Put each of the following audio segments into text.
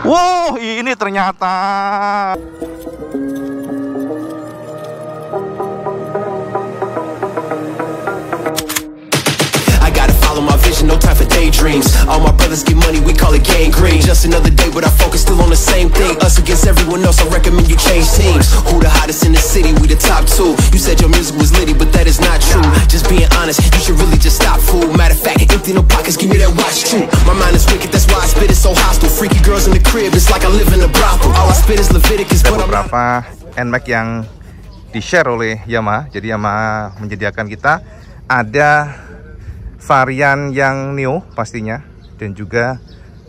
Wow, ini ternyata vision, no time for daydreams All my brothers get money, we call it gangrene. Just another day but I focus, still on the same thing Us against everyone else, I recommend you change teams Who the hottest in the city, we the top two You said your music was litty, but that is not true Just being honest, you should really just stop, fool Matter of fact, empty no pockets, give me that watch too My mind is wicked, that's why I spit it so hostile Freaky girls in the crib, it's like I live in a brothel All I spit is Leviticus, but I'm not... NMAX yang di-share oleh Yamaha. Jadi Yamaha menyediakan kita ada varian yang new pastinya dan juga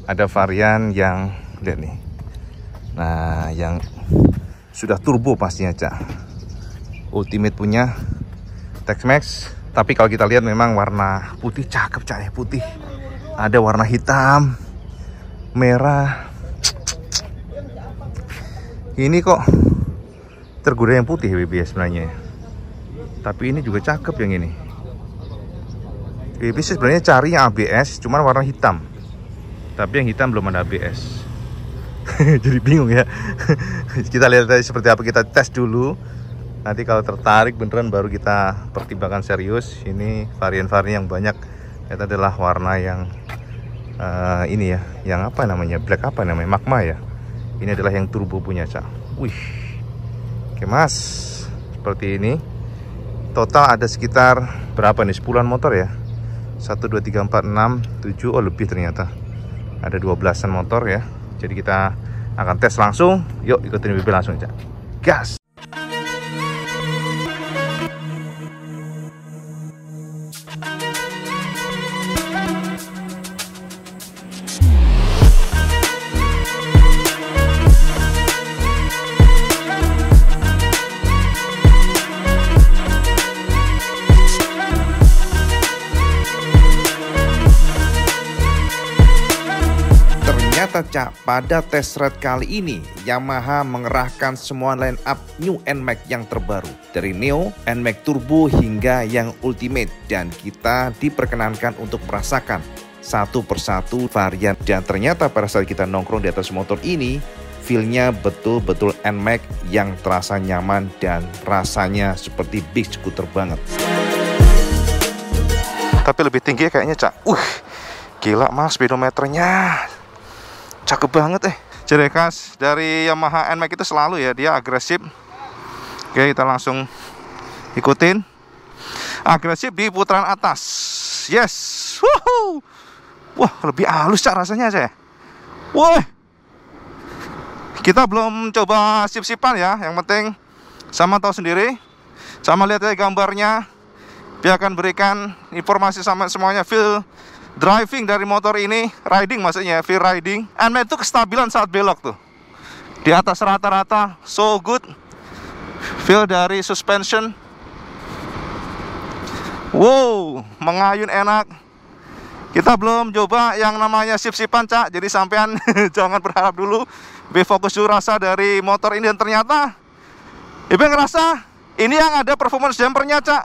ada varian yang lihat nih nah yang sudah turbo pastinya cak ultimate punya Tex-Mex tapi kalau kita lihat memang warna putih cakep cak ya putih ada warna hitam merah ini kok tergoda yang putih BB ya sebenarnya tapi ini juga cakep yang ini ini sebenarnya cari ABS cuman warna hitam tapi yang hitam belum ada ABS jadi bingung ya kita lihat tadi seperti apa kita tes dulu nanti kalau tertarik beneran baru kita pertimbangkan serius ini varian-varian yang banyak itu adalah warna yang uh, ini ya yang apa namanya black apa namanya magma ya ini adalah yang turbo punya cak wih oke mas seperti ini total ada sekitar berapa nih 10 motor ya 1, 2, 3, 4, 6, 7 Oh lebih ternyata Ada 12an motor ya Jadi kita akan tes langsung Yuk ikutin BB langsung aja Gas saja pada test ride kali ini, Yamaha mengerahkan semua line up new NMAX yang terbaru. Dari Neo, NMAX Turbo hingga yang Ultimate dan kita diperkenankan untuk merasakan satu persatu varian. Dan ternyata pada saat kita nongkrong di atas motor ini, feelnya betul-betul NMAX yang terasa nyaman dan rasanya seperti big scooter banget. Tapi lebih tinggi ya kayaknya, Cak. Uh, gila mas speedometernya cakep banget eh ciri khas dari Yamaha NMAX itu selalu ya dia agresif oke kita langsung ikutin agresif di putaran atas yes Woohoo! wah lebih halus cak rasanya saya wah kita belum coba sip-sipan ya yang penting sama tahu sendiri sama lihat ya gambarnya dia akan berikan informasi sama semuanya feel driving dari motor ini riding maksudnya free riding and itu kestabilan saat belok tuh di atas rata-rata so good feel dari suspension wow mengayun enak kita belum coba yang namanya sip-sipan cak jadi sampean jangan berharap dulu be fokus dulu rasa dari motor ini dan ternyata ibu ngerasa ini yang ada performance jumpernya cak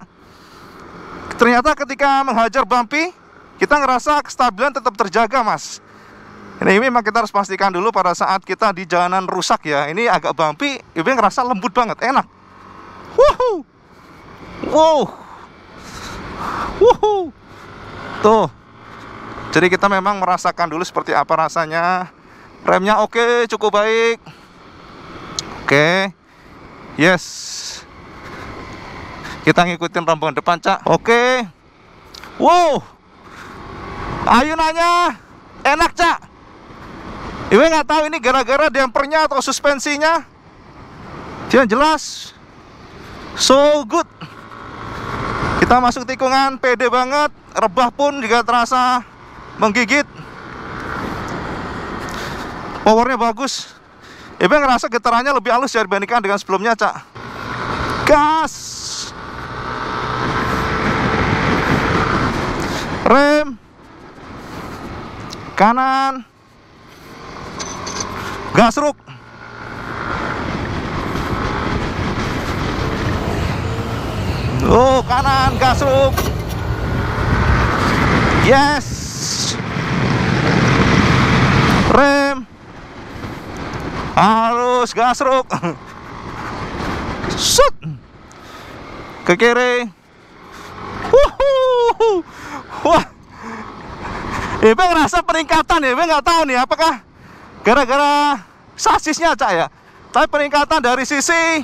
ternyata ketika menghajar bumpy kita ngerasa kestabilan tetap terjaga mas ini memang kita harus pastikan dulu pada saat kita di jalanan rusak ya ini agak bumpy ini ngerasa lembut banget enak Wuhu. wow Wuhu. tuh jadi kita memang merasakan dulu seperti apa rasanya remnya oke okay, cukup baik oke okay. yes kita ngikutin rombongan depan cak oke okay. wow nanya, enak cak Iwe nggak tahu ini gara-gara dampernya atau suspensinya Dia jelas So good Kita masuk tikungan pede banget Rebah pun juga terasa Menggigit Powernya bagus Ibu ngerasa getarannya lebih halus dibandingkan dengan sebelumnya cak Gas Rem kanan gasruk Oh, kanan gasruk. Yes. Rem. Harus gasruk. Shoot. Ke kiri. Ibe ngerasa peningkatan ya, Ibe nggak tahu nih apakah gara-gara sasisnya cak ya. Tapi peningkatan dari sisi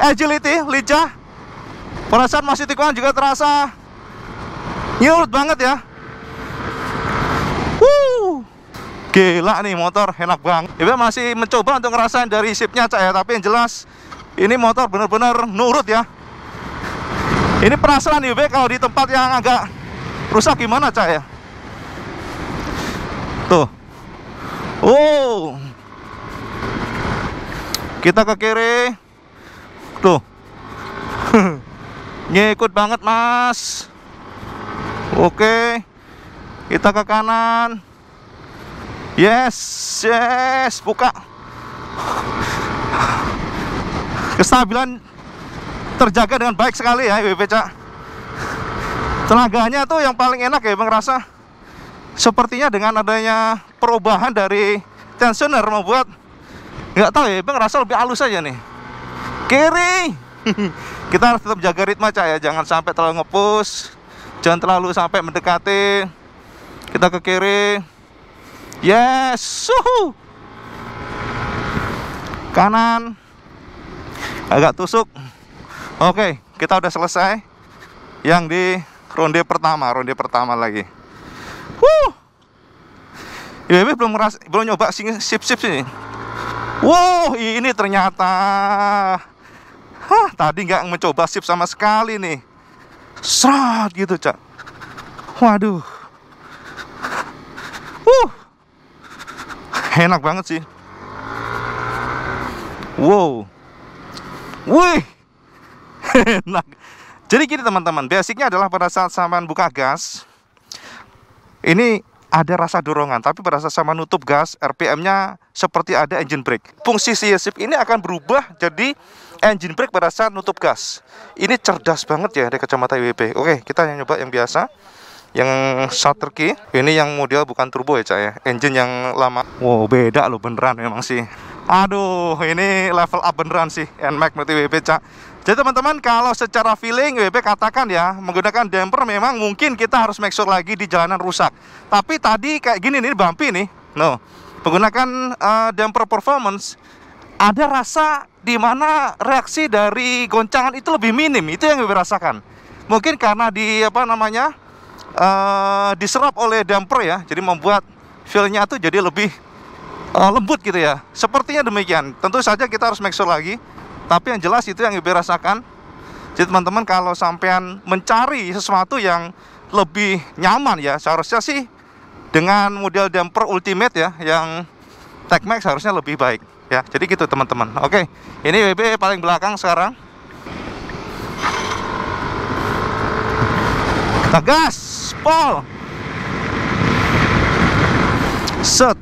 agility, lincah, perasaan masih tikungan juga terasa nyurut banget ya. Wuh, gila nih motor, enak banget. Ibe masih mencoba untuk ngerasain dari sipnya cak ya, tapi yang jelas ini motor benar-benar nurut ya. Ini perasaan Ibe kalau di tempat yang agak rusak gimana cak ya tuh oh, kita ke kiri tuh ngikut banget mas oke kita ke kanan yes yes buka kestabilan terjaga dengan baik sekali ya IWP Cak tenaganya tuh yang paling enak ya Bang rasa sepertinya dengan adanya perubahan dari tensioner membuat nggak tahu ya, bang rasa lebih halus saja nih. Kiri. Kita harus tetap jaga ritme cah ya, jangan sampai terlalu ngepus, jangan terlalu sampai mendekati. Kita ke kiri. Yes, suhu. Kanan. Agak tusuk. Oke, kita udah selesai yang di ronde pertama, ronde pertama lagi. Wuh, ibu belum ngeras, belum nyoba sing sip sip sini. Wuh, ini ternyata. Hah, tadi nggak mencoba sip sama sekali nih. Serat gitu, Cak. Waduh. Wuh, Enak banget sih. Wow. Wih. Enak. Jadi gini teman-teman, basicnya adalah pada saat saman buka gas, ini ada rasa dorongan, tapi berasa sama nutup gas, RPM-nya seperti ada engine brake. Fungsi CSIP shift ini akan berubah jadi engine brake pada saat nutup gas. Ini cerdas banget ya dari kacamata IWP. Oke, kita yang nyoba yang biasa yang shutter key ini yang model bukan turbo ya cak ya engine yang lama wow beda loh beneran memang sih aduh ini level up beneran sih NMAX multi WP cak jadi teman-teman kalau secara feeling WP katakan ya menggunakan damper memang mungkin kita harus make sure lagi di jalanan rusak tapi tadi kayak gini nih bumpy nih no menggunakan uh, damper performance ada rasa di mana reaksi dari goncangan itu lebih minim itu yang WP rasakan mungkin karena di apa namanya uh, diserap oleh damper ya jadi membuat feelnya itu jadi lebih uh, lembut gitu ya sepertinya demikian tentu saja kita harus make sure lagi tapi yang jelas itu yang Ibu rasakan jadi teman-teman kalau sampean mencari sesuatu yang lebih nyaman ya seharusnya sih dengan model damper ultimate ya yang Techmax harusnya lebih baik ya jadi gitu teman-teman oke ini WB paling belakang sekarang kita gas Paul, set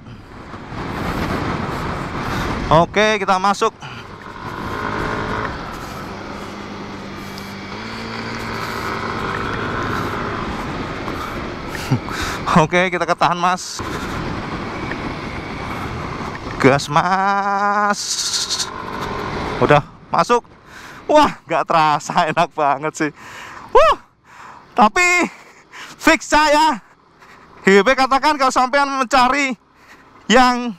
oke kita masuk Oke, kita ketahan, Mas. Gas, Mas. Udah masuk. Wah, nggak terasa enak banget sih. Wah, tapi fix saya GBP katakan kalau sampean mencari yang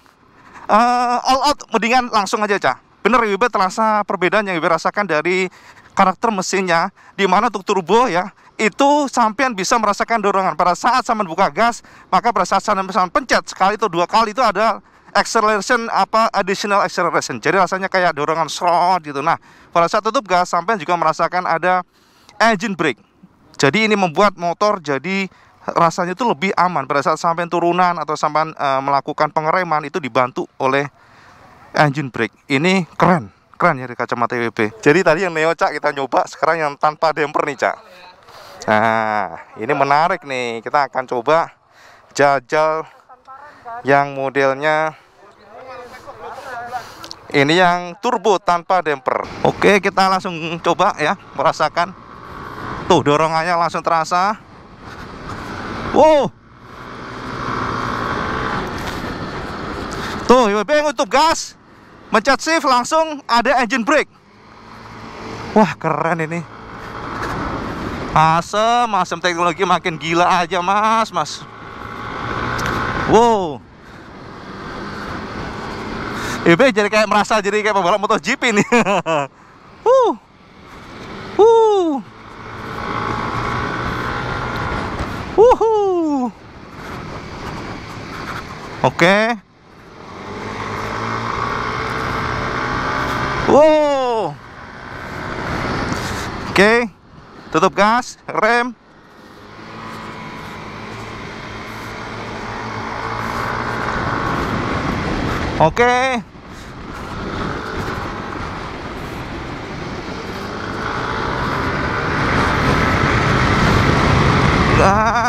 uh, all out mendingan langsung aja cah bener GBP terasa perbedaan yang GBP rasakan dari karakter mesinnya di mana untuk turbo ya itu sampean bisa merasakan dorongan pada saat sampean buka gas maka pada saat sampean pencet sekali atau dua kali itu ada acceleration apa additional acceleration jadi rasanya kayak dorongan slot gitu nah pada saat tutup gas sampean juga merasakan ada engine brake jadi ini membuat motor jadi rasanya itu lebih aman pada saat sampai turunan atau sampai e, eh, melakukan pengereman itu dibantu oleh engine brake. Ini keren, keren ya dari kacamata W.P. E jadi tadi yang Neo Cak kita nyoba, sekarang yang tanpa damper nih Cak. Nah, ini menarik nih. Kita akan coba jajal yang modelnya ini yang turbo tanpa damper. Oke, kita langsung coba ya, merasakan tuh dorongannya langsung terasa wow tuh IWB ngutup gas mencet shift langsung ada engine brake wah keren ini asem asem teknologi makin gila aja mas mas wow IWB jadi kayak merasa jadi kayak pembalap MotoGP nih Oke. Okay. Wow. Oke. Okay. Tutup gas, rem. Oke. Okay. Ah.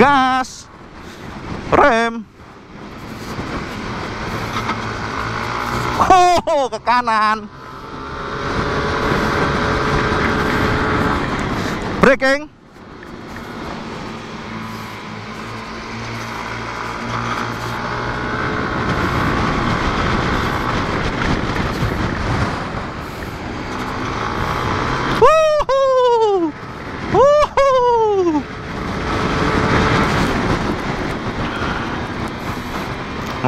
gas rem oh, ke kanan breaking.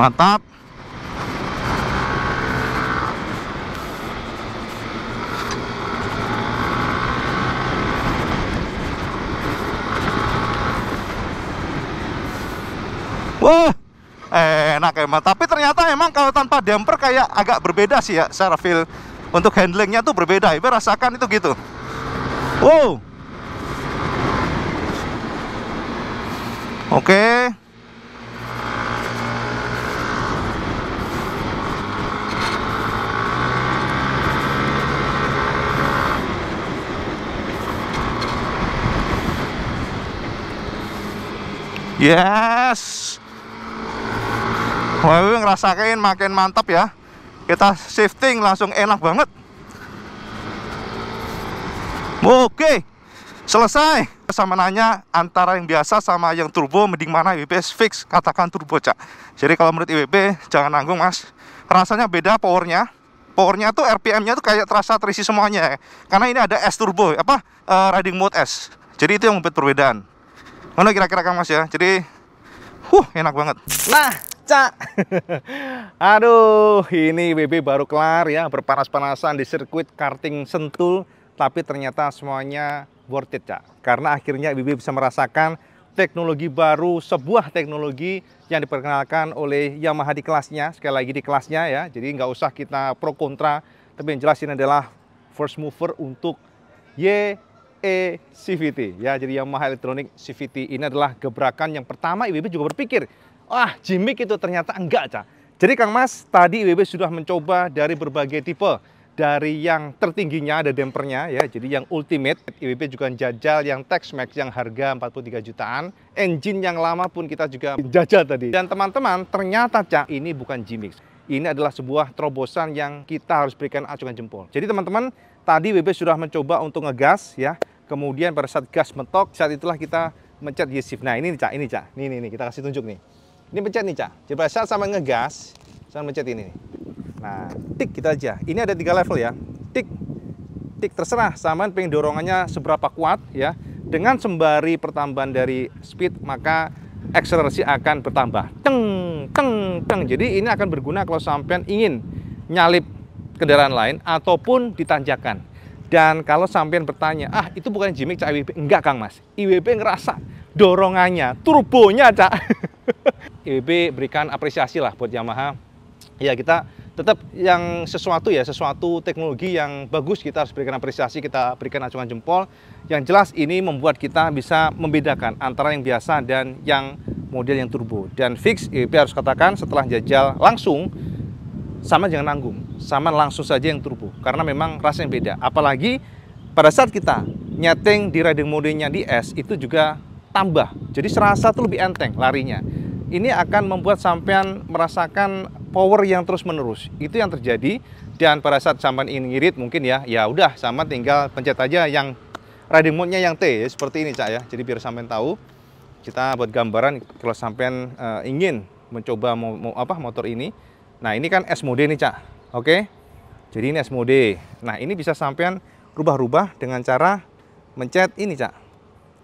mantap Wah, enak emang. Tapi ternyata emang kalau tanpa damper kayak agak berbeda sih ya secara feel. Untuk handlingnya tuh berbeda. ya rasakan itu gitu. Wow. Oke. Okay. Yes. Wow, ngerasain makin mantap ya. Kita shifting langsung enak banget. Oke, selesai. Sama nanya antara yang biasa sama yang turbo, mending mana IWB fix, katakan turbo cak. Jadi kalau menurut IWB, jangan nanggung mas. Rasanya beda powernya. Powernya tuh RPM-nya tuh kayak terasa terisi semuanya. Ya. Karena ini ada S turbo, apa uh, riding mode S. Jadi itu yang membuat perbedaan. Mana kira-kira Kang Mas ya. Jadi huh enak banget. Nah, Cak. Aduh, ini BB baru kelar ya berpanas-panasan di sirkuit karting Sentul tapi ternyata semuanya worth it, Cak. Karena akhirnya BB bisa merasakan teknologi baru, sebuah teknologi yang diperkenalkan oleh Yamaha di kelasnya, sekali lagi di kelasnya ya. Jadi nggak usah kita pro kontra, tapi yang jelas ini adalah first mover untuk Y E-CVT ya. Jadi Yamaha elektronik CVT ini adalah gebrakan yang pertama IWB juga berpikir, "Wah, gimmick itu ternyata enggak, Cak." Jadi Kang Mas, tadi IWB sudah mencoba dari berbagai tipe. Dari yang tertingginya ada dempernya ya, jadi yang ultimate IWB juga jajal yang tex max yang harga 43 jutaan. Engine yang lama pun kita juga jajal tadi. Dan teman-teman, ternyata Cak ini bukan gimmick ini adalah sebuah terobosan yang kita harus berikan acungan jempol. Jadi teman-teman, tadi WB sudah mencoba untuk ngegas ya, kemudian pada saat gas mentok saat itulah kita mencet heat shift nah ini nih cak ini cak ini, ini nih kita kasih tunjuk nih ini pencet nih cak Coba saat sama ngegas sama mencet ini nih. nah tik kita aja ini ada tiga level ya tik tik terserah sama pengen dorongannya seberapa kuat ya dengan sembari pertambahan dari speed maka akselerasi akan bertambah teng teng teng jadi ini akan berguna kalau sampean ingin nyalip kendaraan lain ataupun ditanjakan dan kalau sampean bertanya, ah itu bukan gimmick Cak IWP. Enggak Kang Mas, IWP ngerasa dorongannya, turbonya Cak. IWP berikan apresiasi lah buat Yamaha. Ya kita tetap yang sesuatu ya, sesuatu teknologi yang bagus kita harus berikan apresiasi, kita berikan acungan jempol. Yang jelas ini membuat kita bisa membedakan antara yang biasa dan yang model yang turbo. Dan fix IWP harus katakan setelah jajal langsung sama jangan nanggung, sama langsung saja yang turbo karena memang rasanya beda. Apalagi pada saat kita nyeting di riding modenya di S itu juga tambah. Jadi serasa tuh lebih enteng larinya. Ini akan membuat sampean merasakan power yang terus-menerus. Itu yang terjadi dan pada saat sampean ingin ngirit mungkin ya, ya udah sama tinggal pencet aja yang riding mode-nya yang T ya, seperti ini Cak ya. Jadi biar sampean tahu kita buat gambaran kalau sampean uh, ingin mencoba mau, mau apa motor ini Nah, ini kan S mode nih, Cak. Oke. Jadi ini S mode. Nah, ini bisa sampean rubah-rubah dengan cara mencet ini, Cak.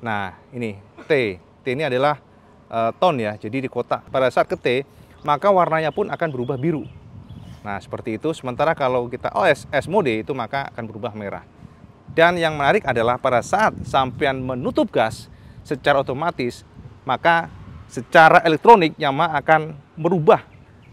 Nah, ini T. T ini adalah uh, eh, ton ya. Jadi di kotak pada saat ke T, maka warnanya pun akan berubah biru. Nah, seperti itu. Sementara kalau kita OS S, S mode itu maka akan berubah merah. Dan yang menarik adalah pada saat sampean menutup gas secara otomatis, maka secara elektronik Yamaha akan merubah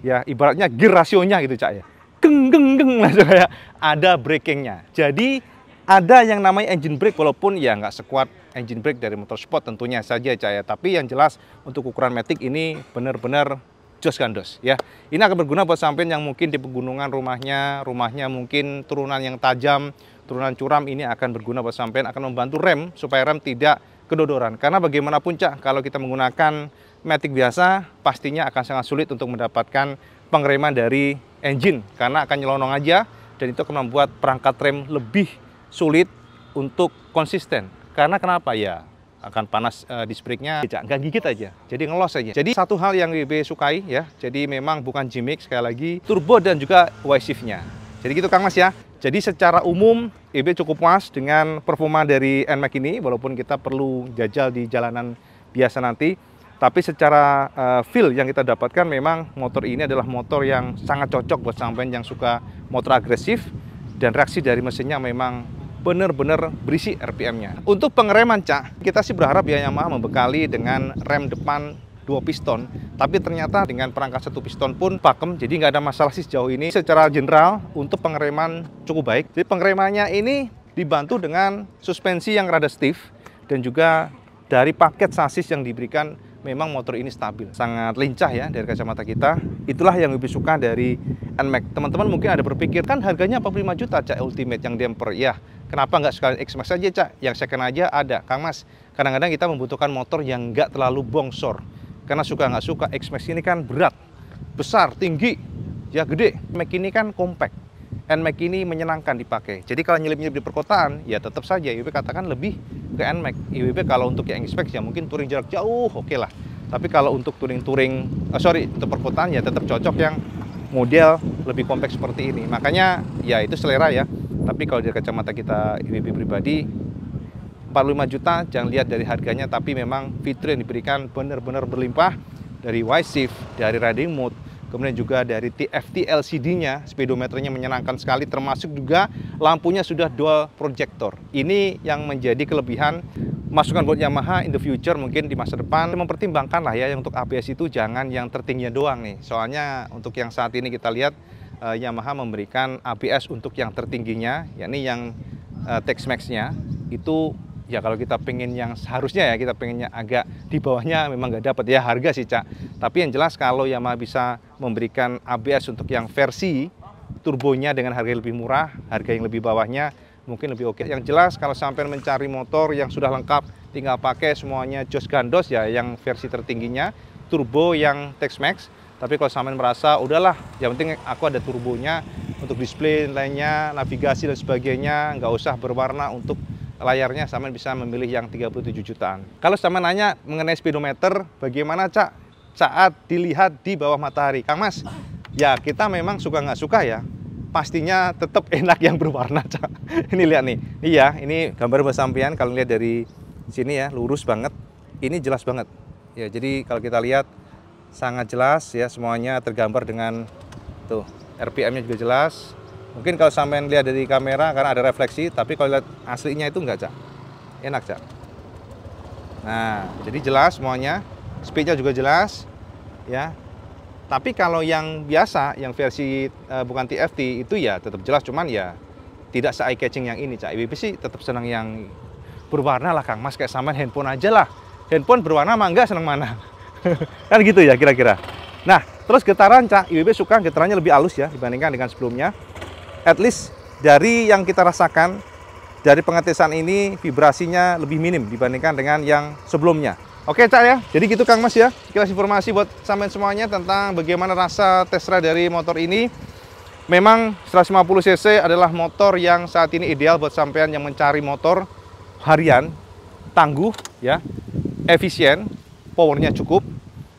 ya ibaratnya gear rasionya gitu cak ya geng geng geng lah ya ada breakingnya jadi ada yang namanya engine brake walaupun ya nggak sekuat engine brake dari motor sport tentunya saja cak ya tapi yang jelas untuk ukuran matic ini benar-benar jos gandos ya ini akan berguna buat sampean yang mungkin di pegunungan rumahnya rumahnya mungkin turunan yang tajam turunan curam ini akan berguna buat sampean akan membantu rem supaya rem tidak kedodoran. Karena bagaimanapun Cak, kalau kita menggunakan Matic biasa, pastinya akan sangat sulit untuk mendapatkan pengereman dari engine. Karena akan nyelonong aja, dan itu akan membuat perangkat rem lebih sulit untuk konsisten. Karena kenapa ya? akan panas uh, di spriknya tidak nggak gigit aja jadi ngelos aja jadi satu hal yang WB sukai ya jadi memang bukan gimmick sekali lagi turbo dan juga y shiftnya jadi gitu Kang Mas ya jadi secara umum EB cukup puas dengan performa dari NMAX ini walaupun kita perlu jajal di jalanan biasa nanti. Tapi secara uh, feel yang kita dapatkan memang motor ini adalah motor yang sangat cocok buat sampean yang suka motor agresif dan reaksi dari mesinnya memang benar-benar berisi RPM-nya. Untuk pengereman, Cak, kita sih berharap ya Yamaha membekali dengan rem depan dua piston, tapi ternyata dengan perangkat satu piston pun pakem, jadi nggak ada masalah sih sejauh ini. Secara general, untuk pengereman cukup baik. Jadi pengeremannya ini dibantu dengan suspensi yang rada stiff, dan juga dari paket sasis yang diberikan memang motor ini stabil. Sangat lincah ya dari kacamata kita. Itulah yang lebih suka dari NMAX. Teman-teman mungkin ada berpikir, kan harganya 45 juta Cak Ultimate yang damper. Ya, kenapa nggak sekalian Xmax saja Cak? Yang second aja ada. Kang Mas, kadang-kadang kita membutuhkan motor yang nggak terlalu bongsor. Karena suka nggak suka, X-Max ini kan berat, besar, tinggi, ya gede. Mac ini kan compact. NMAX ini menyenangkan dipakai. Jadi kalau nyelip-nyelip di perkotaan, ya tetap saja IWB katakan lebih ke NMAX. IWB kalau untuk yang X-Max ya mungkin touring jarak jauh, oke okay lah. Tapi kalau untuk touring-touring, oh sorry, untuk perkotaan ya tetap cocok yang model lebih kompleks seperti ini. Makanya ya itu selera ya. Tapi kalau dari kacamata kita IWB pribadi, 45 juta jangan lihat dari harganya tapi memang fitur yang diberikan benar-benar berlimpah dari Y-Shift, dari riding mode, kemudian juga dari TFT LCD-nya, speedometernya menyenangkan sekali termasuk juga lampunya sudah dual projector. Ini yang menjadi kelebihan masukan buat Yamaha in the future mungkin di masa depan mempertimbangkan lah ya untuk ABS itu jangan yang tertingginya doang nih. Soalnya untuk yang saat ini kita lihat uh, Yamaha memberikan ABS untuk yang tertingginya yakni yang uh, tex max nya itu ya kalau kita pengen yang seharusnya ya kita pengennya agak di bawahnya memang nggak dapat ya harga sih cak tapi yang jelas kalau Yamaha bisa memberikan ABS untuk yang versi turbonya dengan harga yang lebih murah harga yang lebih bawahnya mungkin lebih oke yang jelas kalau sampai mencari motor yang sudah lengkap tinggal pakai semuanya jos gandos ya yang versi tertingginya turbo yang tex Max tapi kalau sampai merasa udahlah yang penting aku ada turbonya untuk display lainnya navigasi dan sebagainya nggak usah berwarna untuk layarnya sama bisa memilih yang 37 jutaan. Kalau sama nanya mengenai speedometer, bagaimana Cak saat dilihat di bawah matahari? Kang Mas, ya kita memang suka nggak suka ya, pastinya tetap enak yang berwarna, Cak. Ini lihat nih, iya ini gambar bersampian kalau lihat dari sini ya, lurus banget. Ini jelas banget. Ya, jadi kalau kita lihat sangat jelas ya semuanya tergambar dengan tuh RPM-nya juga jelas, Mungkin kalau sampai lihat dari kamera karena ada refleksi, tapi kalau lihat aslinya itu enggak, Cak. Enak, Cak. Nah, jadi jelas semuanya. Speednya juga jelas, ya. Tapi kalau yang biasa, yang versi e, bukan TFT itu ya tetap jelas, cuman ya tidak se eye catching yang ini, Cak. IBP sih tetap senang yang berwarna lah, Kang Mas. Kayak sama handphone aja lah. Handphone berwarna mah enggak senang mana. kan gitu ya kira-kira. Nah, terus getaran, Cak. IBP suka getarannya lebih halus ya dibandingkan dengan sebelumnya at least dari yang kita rasakan dari pengetesan ini vibrasinya lebih minim dibandingkan dengan yang sebelumnya. Oke Cak ya, jadi gitu Kang Mas ya. kita informasi buat sampean semuanya tentang bagaimana rasa test ride dari motor ini. Memang 150cc adalah motor yang saat ini ideal buat sampean yang mencari motor harian, tangguh ya, efisien, powernya cukup.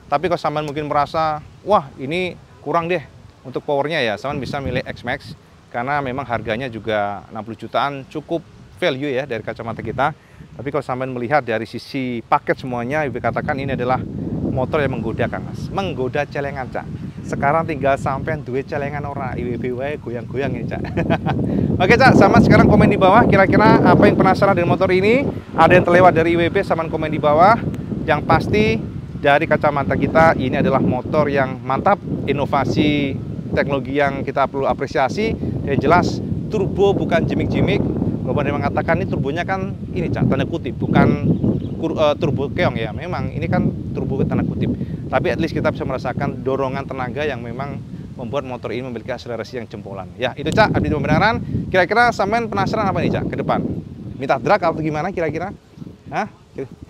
Tapi kalau sampean mungkin merasa, wah ini kurang deh untuk powernya ya, sampean bisa milih X-Max karena memang harganya juga 60 jutaan cukup value ya dari kacamata kita. Tapi kalau sampai melihat dari sisi paket semuanya, Ibu katakan ini adalah motor yang menggoda kan mas, menggoda celengan cak. Sekarang tinggal sampai duit celengan orang IWB goyang-goyang ya cak. Oke cak, sama sekarang komen di bawah. Kira-kira apa yang penasaran dengan motor ini? Ada yang terlewat dari IWB, sama komen di bawah. Yang pasti dari kacamata kita ini adalah motor yang mantap, inovasi teknologi yang kita perlu apresiasi. Yang jelas turbo bukan jimik-jimik. Bapak memang mengatakan ini turbonya kan ini cak tanda kutip bukan kur, uh, turbo keong ya. Memang ini kan turbo tanda kutip. Tapi at least kita bisa merasakan dorongan tenaga yang memang membuat motor ini memiliki akselerasi yang jempolan. Ya, itu Cak, update pembenaran. Kira-kira sampean penasaran apa nih Cak ke depan? Minta drag atau gimana kira-kira? Hah?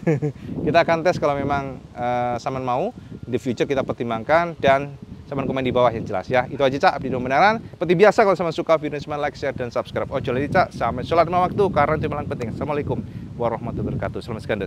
kita akan tes kalau memang uh, sampean mau. Di future kita pertimbangkan dan sama komen di bawah yang jelas ya. Itu aja Cak, video beneran. Seperti biasa kalau sama suka video cuma like, share, dan subscribe. Ojo lagi Cak, sampai sholat lima waktu karena itu malang penting. Assalamualaikum warahmatullahi wabarakatuh. Selamat sekian